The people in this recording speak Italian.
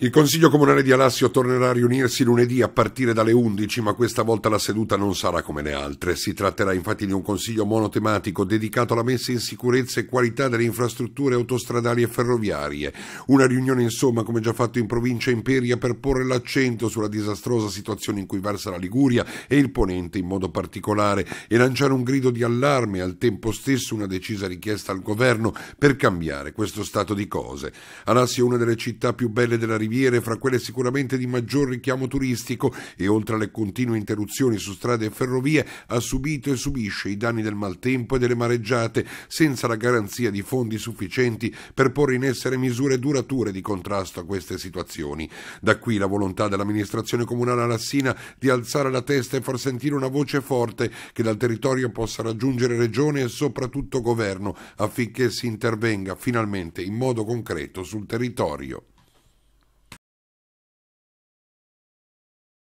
Il Consiglio Comunale di Alassio tornerà a riunirsi lunedì a partire dalle 11, ma questa volta la seduta non sarà come le altre. Si tratterà infatti di un consiglio monotematico dedicato alla messa in sicurezza e qualità delle infrastrutture autostradali e ferroviarie. Una riunione insomma, come già fatto in provincia Imperia, per porre l'accento sulla disastrosa situazione in cui versa la Liguria e il Ponente in modo particolare e lanciare un grido di allarme e al tempo stesso una decisa richiesta al governo per cambiare questo stato di cose. Alassio è una delle città più belle della Riviera riviere fra quelle sicuramente di maggior richiamo turistico e oltre alle continue interruzioni su strade e ferrovie ha subito e subisce i danni del maltempo e delle mareggiate senza la garanzia di fondi sufficienti per porre in essere misure durature di contrasto a queste situazioni. Da qui la volontà dell'amministrazione comunale Alassina di alzare la testa e far sentire una voce forte che dal territorio possa raggiungere regione e soprattutto governo affinché si intervenga finalmente in modo concreto sul territorio.